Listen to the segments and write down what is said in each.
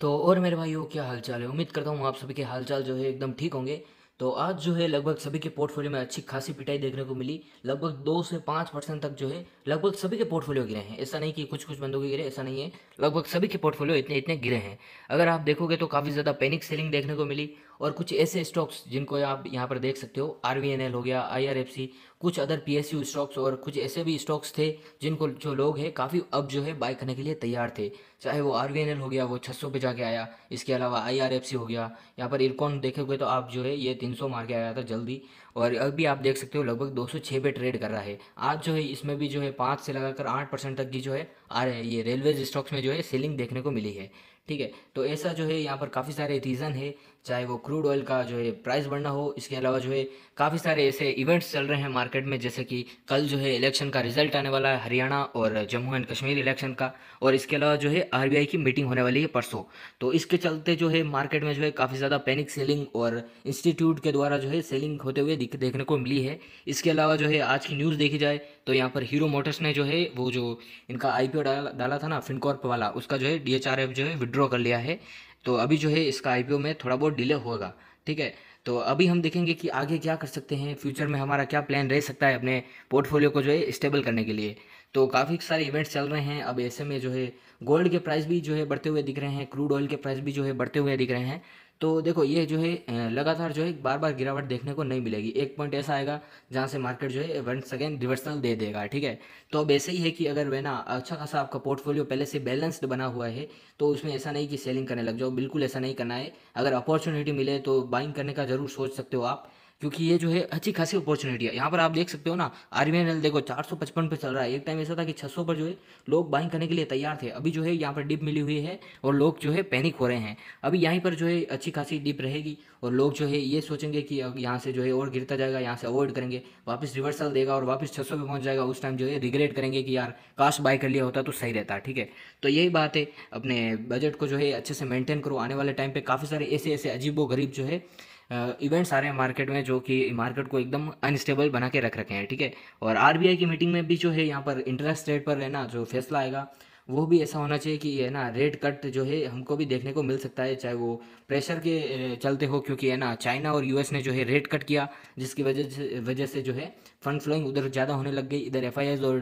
तो और मेरे भाइयों क्या हाल चाल है उम्मीद करता हूँ आप सभी के हाल चाल जो है एकदम ठीक होंगे तो आज जो है लगभग सभी के पोर्टफोलियो में अच्छी खासी पिटाई देखने को मिली लगभग दो से पाँच परसेंट तक जो है लगभग सभी के पोर्टफोलियो गिरे हैं ऐसा नहीं कि कुछ कुछ बंदों के गिरे ऐसा नहीं है लगभग सभी के पोर्टफोलियो इतने इतने गिरे हैं अगर आप देखोगे तो काफ़ी ज़्यादा पैनिक सेलिंग देखने को मिली और कुछ ऐसे स्टॉक्स जिनको आप यहाँ पर देख सकते हो आर हो गया आई कुछ अदर पी स्टॉक्स और कुछ ऐसे भी स्टॉक्स थे जिनको जो लोग हैं काफ़ी अब जो है बाय करने के लिए तैयार थे चाहे वो आर हो गया वो छः पे जाके आया इसके अलावा आई हो गया यहाँ पर इरकॉन देखोगे तो आप जो है ये 300 मार के आया था जल्दी और अभी आप देख सकते हो लगभग दो पे ट्रेड कर रहा है आज जो है इसमें भी जो है पाँच से लगाकर आठ परसेंट तक की जो है आ रहे हैं ये रेलवेज स्टॉक्स में जो है सेलिंग देखने को मिली है ठीक है तो ऐसा जो है यहाँ पर काफ़ी सारे रीज़न है चाहे वो क्रूड ऑयल का जो है प्राइस बढ़ना हो इसके अलावा जो है काफ़ी सारे ऐसे इवेंट्स चल रहे हैं मार्केट में जैसे कि कल जो है इलेक्शन का रिजल्ट आने वाला है हरियाणा और जम्मू एंड कश्मीर इलेक्शन का और इसके अलावा जो है आरबीआई की मीटिंग होने वाली है परसों तो इसके चलते जो है मार्केट में जो है काफ़ी ज़्यादा पैनिक सेलिंग और इंस्टीट्यूट के द्वारा जो है सेलिंग होते हुए देखने को मिली है इसके अलावा जो है आज की न्यूज़ देखी जाए तो यहाँ पर हीरो मोटर्स ने जो है वो जो इनका आई डाला डाला था ना फिनकॉर्प वाला उसका जो है डी जो है विड्रॉ कर लिया है तो अभी जो है इसका आई में थोड़ा बहुत डिले होगा ठीक है तो अभी हम देखेंगे कि आगे क्या कर सकते हैं फ्यूचर में हमारा क्या प्लान रह सकता है अपने पोर्टफोलियो को जो है स्टेबल करने के लिए तो काफ़ी सारे इवेंट्स चल रहे हैं अब ऐसे में जो है गोल्ड के प्राइस भी जो है बढ़ते हुए दिख रहे हैं क्रूड ऑयल के प्राइस भी जो है बढ़ते हुए दिख रहे हैं तो देखो ये जो है लगातार जो है बार बार गिरावट देखने को नहीं मिलेगी एक पॉइंट ऐसा आएगा जहाँ से मार्केट जो है वंस अगेन रिवर्सल दे देगा ठीक है तो अब ऐसे ही है कि अगर वह ना अच्छा खासा आपका पोर्टफोलियो पहले से बैलेंस्ड बना हुआ है तो उसमें ऐसा नहीं कि सेलिंग करने लग जाओ बिल्कुल ऐसा नहीं करना है अगर अपॉर्चुनिटी मिले तो बाइंग करने का जरूर सोच सकते हो आप क्योंकि ये जो है अच्छी खासी अपॉर्चुनिटी है यहाँ पर आप देख सकते हो ना आर एल देखो चार सौ पचपन पे चल रहा है एक टाइम ऐसा था कि 600 पर जो है लोग बाइंग करने के लिए तैयार थे अभी जो है यहाँ पर डिप मिली हुई है और लोग जो है पैनिक हो रहे हैं अभी यहीं पर जो है अच्छी खासी डिप रहेगी और लोग जो है ये सोचेंगे कि अब यहाँ से जो है और गिरता जाएगा यहाँ से अवॉइड करेंगे वापस रिवर्सल देगा और वापस छः सौ पे पहुँच जाएगा उस टाइम जो है रिग्रेट करेंगे कि यार काश बाय कर लिया होता तो सही रहता ठीक है तो यही बात है अपने बजट को जो है अच्छे से मेंटेन करो आने वाले टाइम पर काफ़ी सारे ऐसे ऐसे अजीबो गरीब जो है इवेंट्स आ रहे हैं मार्केट में जो कि मार्केट को एकदम अनस्टेबल बना के रख रखे हैं ठीक है और आर की मीटिंग में भी जो है यहाँ पर इंटरेस्ट रेट पर है ना जो फैसला आएगा वो भी ऐसा होना चाहिए कि ये ना रेट कट जो है हमको भी देखने को मिल सकता है चाहे वो प्रेशर के चलते हो क्योंकि है ना चाइना और यूएस ने जो है रेट कट किया जिसकी वजह से वजह से जो है फंड फ्लोइंग उधर ज़्यादा होने लग गई इधर एफ और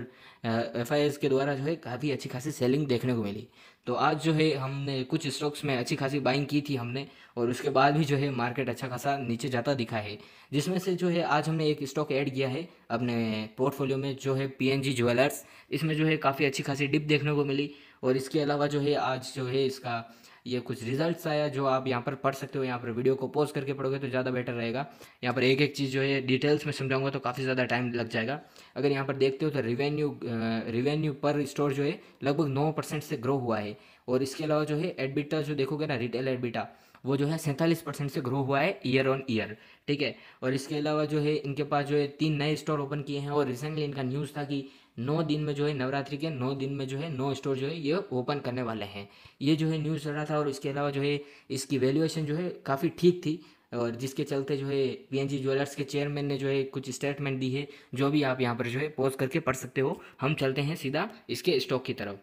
एफ के द्वारा जो है काफ़ी अच्छी खासी सेलिंग देखने को मिली तो आज जो है हमने कुछ स्टॉक्स में अच्छी खासी बाइंग की थी हमने और उसके बाद भी जो है मार्केट अच्छा खासा नीचे जाता दिखा है जिसमें से जो है आज हमने एक स्टॉक ऐड किया है अपने पोर्टफोलियो में जो है पीएनजी ज्वेलर्स इसमें जो है काफ़ी अच्छी खासी डिप देखने को मिली और इसके अलावा जो है आज जो है इसका ये कुछ रिजल्ट्स आया जो आप यहाँ पर पढ़ सकते हो यहाँ पर वीडियो को पोस्ट करके पढ़ोगे तो ज़्यादा बेटर रहेगा यहाँ पर एक एक चीज़ जो है डिटेल्स में समझाऊंगा तो काफ़ी ज़्यादा टाइम लग जाएगा अगर यहाँ पर देखते हो तो रिवेन्यू रिवेन्यू पर स्टोर जो है लगभग नौ परसेंट से ग्रो हुआ है और इसके अलावा जो है एडबिटा जो देखोगे ना रिटेल एडबिटा वो जो है सैंतालीस परसेंट से ग्रो हुआ है ईयर ऑन ईयर ठीक है और इसके अलावा जो है इनके पास जो है तीन नए स्टोर ओपन किए हैं और रिसेंटली इनका न्यूज़ था कि नौ दिन में जो है नवरात्रि के नौ दिन में जो है नौ स्टोर जो है ये ओपन करने वाले हैं ये जो है न्यूज़ चल रहा था और इसके अलावा जो है इसकी वैल्यूएशन जो है काफ़ी ठीक थी और जिसके चलते जो है पीएनजी ज्वेलर्स के चेयरमैन ने जो है कुछ स्टेटमेंट दी है जो भी आप यहाँ पर जो है पोस्ट करके पढ़ सकते हो हम चलते हैं सीधा इसके स्टॉक की तरफ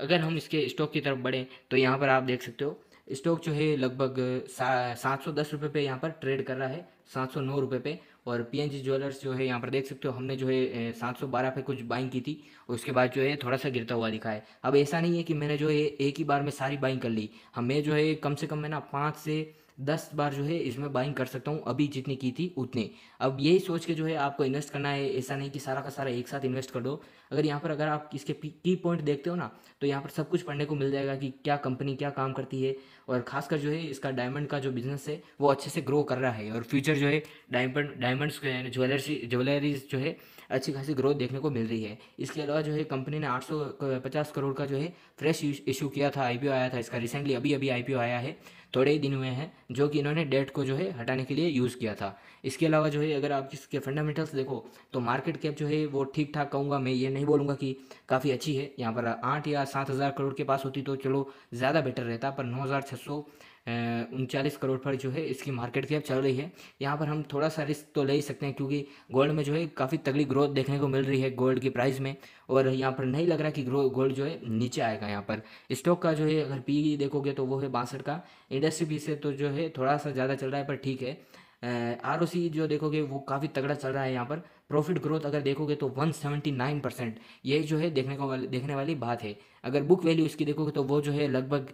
अगर हम इसके स्टॉक की तरफ बढ़ें तो यहाँ पर आप देख सकते हो स्टॉक जो है लगभग सात सौ दस रुपये पे यहाँ पर ट्रेड कर रहा है सात सौ नौ रुपये पे और पीएनजी ज्वेलर्स जो है यहाँ पर देख सकते हो हमने जो है सात सौ बारह पे कुछ बाइंग की थी उसके बाद जो है थोड़ा सा गिरता हुआ दिखा है अब ऐसा नहीं है कि मैंने जो है एक ही बार में सारी बाइंग कर ली हमें जो है कम से कम मैं ना पाँच से दस बार जो है इसमें बाइंग कर सकता हूँ अभी जितनी की थी उतनी अब यही सोच के जो है आपको इन्वेस्ट करना है ऐसा नहीं कि सारा का सारा एक साथ इन्वेस्ट कर दो अगर यहाँ पर अगर आप इसके की पॉइंट देखते हो ना तो यहाँ पर सब कुछ पढ़ने को मिल जाएगा कि क्या कंपनी क्या काम करती है और खासकर जो है इसका डायमंड का जो बिजनेस है वो अच्छे से ग्रो कर रहा है और फ्यूचर जो है डायमंड डायमंड्स ज्वेलरी ज्वेलरीज जो है अच्छी खासी ग्रोथ देखने को मिल रही है इसके अलावा जो है कंपनी ने 850 करोड़ का जो है फ्रेश इशू किया था आईपीओ आया था इसका रिसेंटली अभी अभी आईपीओ आया है थोड़े ही दिन हुए हैं जो कि इन्होंने डेट को जो है हटाने के लिए यूज़ किया था इसके अलावा जो है अगर आप इसके फंडामेंटल्स देखो तो मार्केट कैप जो है वो ठीक ठाक कहूँगा मैं ये नहीं बोलूँगा कि काफ़ी अच्छी है यहाँ पर आठ या सात हज़ार करोड़ के पास होती तो चलो ज़्यादा बेटर रहता पर नौ हज़ार छः सौ उनचालीस करोड़ पर जो है इसकी मार्केट कैप चल रही है यहाँ पर हम थोड़ा सा रिस्क तो ले ही सकते हैं क्योंकि गोल्ड में जो है काफ़ी तगड़ी ग्रोथ देखने को मिल रही है गोल्ड की प्राइस में और यहाँ पर नहीं लग रहा कि गोल्ड जो है नीचे आएगा यहाँ पर स्टॉक का जो है अगर पी देखोगे तो वो है बासठ का इंडस्ट्री पी से तो जो है थोड़ा सा ज़्यादा चल रहा है पर ठीक है आर जो देखोगे वो काफ़ी तगड़ा चल रहा है यहाँ पर प्रॉफिट ग्रोथ अगर देखोगे तो 179 परसेंट ये जो है देखने को देखने वाली बात है अगर बुक वैल्यू इसकी देखोगे तो वो जो है लगभग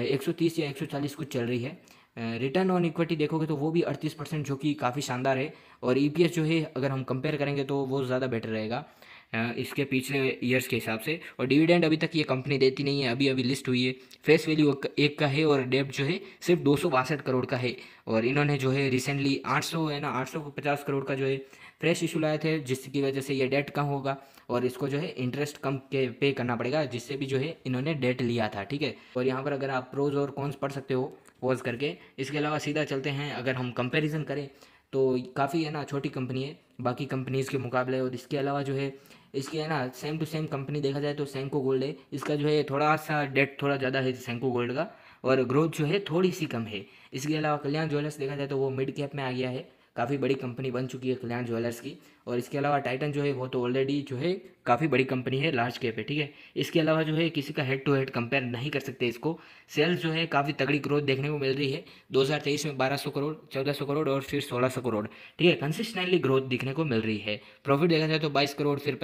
130 या 140 कुछ चल रही है रिटर्न ऑन इक्विटी देखोगे तो वो भी 38 परसेंट जो कि काफ़ी शानदार है और ई e जो है अगर हम कंपेयर करेंगे तो वो ज़्यादा बेटर रहेगा इसके पिछले ईयर्स के हिसाब से और डिविडेंड अभी तक ये कंपनी देती नहीं है अभी अभी लिस्ट हुई है फेस वैल्यू एक का है और डेप्ट जो है सिर्फ दो करोड़ का है और इन्होंने जो है रिसेंटली आठ है ना आठ करोड़ का जो है फ्रेश इशू लाए थे जिसकी वजह से ये डेट कम होगा और इसको जो है इंटरेस्ट कम के पे करना पड़ेगा जिससे भी जो है इन्होंने डेट लिया था ठीक है और यहाँ पर अगर आप प्रोज और कॉन्स पढ़ सकते हो पॉज करके इसके अलावा सीधा चलते हैं अगर हम कंपेरिजन करें तो काफ़ी है ना छोटी कंपनी है बाकी कंपनीज़ के मुकाबले और इसके अलावा जो है इसकी है ना सेम टू सेम कंपनी देखा जाए तो सेंको गोल्ड है इसका जो है थोड़ा सा डेट थोड़ा ज़्यादा है सेंको गोल्ड का और ग्रोथ जो है थोड़ी सी कम है इसके अलावा कल्याण ज्वेलर्स देखा जाए तो वो मिड कैप में आ गया है काफ़ी बड़ी कंपनी बन चुकी है कल्याण ज्वेलर्स की और इसके अलावा टाइटन जो है वो तो ऑलरेडी जो है काफ़ी बड़ी कंपनी है लार्ज कैप है ठीक है इसके अलावा जो है किसी का हेड टू हेड कंपेयर नहीं कर सकते इसको सेल्स जो है काफ़ी तगड़ी ग्रोथ देखने को मिल रही है 2023 में 1200 करोड़ 1400 करोड़ और फिर 1600 करोड़ ठीक है कंसिस्टेंटली ग्रोथ देखने को मिल रही है प्रॉफिट देखा जाए तो बाईस करोड़ फिर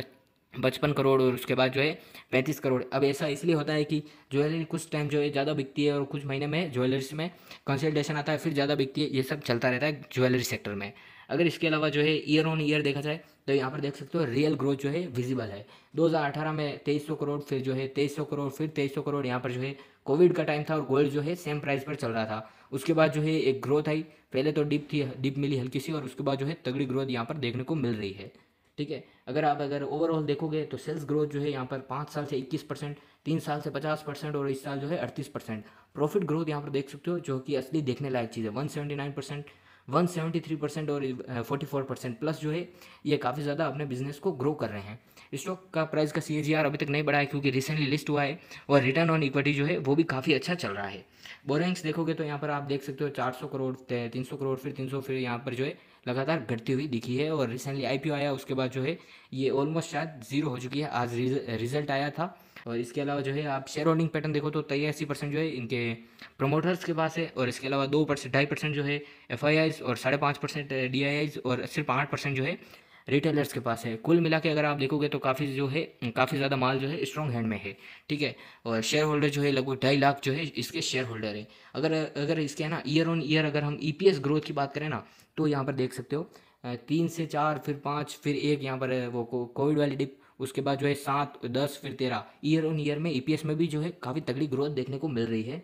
पचपन करोड़ और उसके बाद जो है पैंतीस करोड़ अब ऐसा इसलिए होता है कि ज्वेलरी कुछ टाइम जो है ज़्यादा बिकती है और कुछ महीने में ज्वेलरीज में कंसल्टेशन आता है फिर ज़्यादा बिकती है ये सब चलता रहता है ज्वेलरी सेक्टर में अगर इसके अलावा जो है ईयर ऑन ईयर देखा जाए तो यहाँ पर देख सकते हो रियल ग्रोथ जो है विजिबल है 2018 में 2300 करोड़ फिर जो है 2300 करोड़ फिर 2300 करोड़ यहाँ पर जो है कोविड का टाइम था और गोल्ड जो है सेम प्राइस पर चल रहा था उसके बाद जो है एक ग्रोथ आई पहले तो डिप थी डिप मिली हल्की सी और उसके बाद जो है तगड़ी ग्रोथ यहाँ पर देखने को मिल रही है ठीक है अगर आप अगर ओवरऑल देखोगे तो सेल्स ग्रोथ जो है यहाँ पर पाँच साल से इक्कीस परसेंट तीन साल से पचास परसेंट और इस साल जो है अड़तीस परसेंट प्रॉफिट ग्रोथ यहाँ पर देख सकते हो जो कि असली देखने लायक चीज़ है one seventy nine percent one seventy three percent और फोर्टी फोर परसेंट प्लस जो है ये काफ़ी ज़्यादा अपने बिजनेस को ग्रो कर रहे हैं स्टॉक का प्राइस का सी अभी तक नहीं बढ़ा है क्योंकि रिसेंटली लिस्ट हुआ है और रिटर्न ऑन इक्विटी जो है वो भी काफ़ी अच्छा चल रहा है बोरिंग्स देखोगे तो यहाँ पर आप देख सकते हो चार सौ करोड़ तीन सौ करोड़ फिर तीन सौ फिर यहाँ पर जो है लगातार घटती हुई दिखी है और रिसेंटली आईपीओ आया उसके बाद जो है ये ऑलमोस्ट शायद जीरो हो चुकी है आज रिजल्ट आया था और इसके अलावा जो है आप शेयर होल्डिंग पैटर्न देखो तो तेयासी परसेंट जो है इनके प्रमोटर्स के पास है और इसके अलावा दो परसेंट ढाई परसेंट जो है एफ और साढ़े पाँच परसेंट डी और सिर्फ आठ परसेंट जो है रिटेलर्स के पास है कुल मिला के अगर आप देखोगे तो काफ़ी जो है काफ़ी ज़्यादा माल जो है स्ट्रॉन्ग हैंड में है ठीक है और शेयर होल्डर जो है लगभग ढाई लाख जो है इसके शेयर होल्डर है अगर अगर इसके है ना ईयर ऑन ईयर अगर हम ई e ग्रोथ की बात करें ना तो यहाँ पर देख सकते हो तीन से चार फिर पाँच फिर एक यहाँ पर वो कोविड वाली डिप उसके बाद जो है सात दस फिर तेरह ईयर ऑन ईयर में ई e में भी जो है काफ़ी तगड़ी ग्रोथ देखने को मिल रही है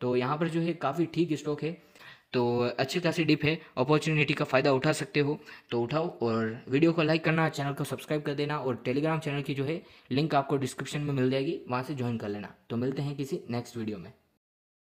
तो यहाँ पर जो है काफ़ी ठीक स्टॉक है तो अच्छी खासी डिप है अपॉर्चुनिटी का फ़ायदा उठा सकते हो तो उठाओ और वीडियो को लाइक करना चैनल को सब्सक्राइब कर देना और टेलीग्राम चैनल की जो है लिंक आपको डिस्क्रिप्शन में मिल जाएगी वहाँ से ज्वाइन कर लेना तो मिलते हैं किसी नेक्स्ट वीडियो में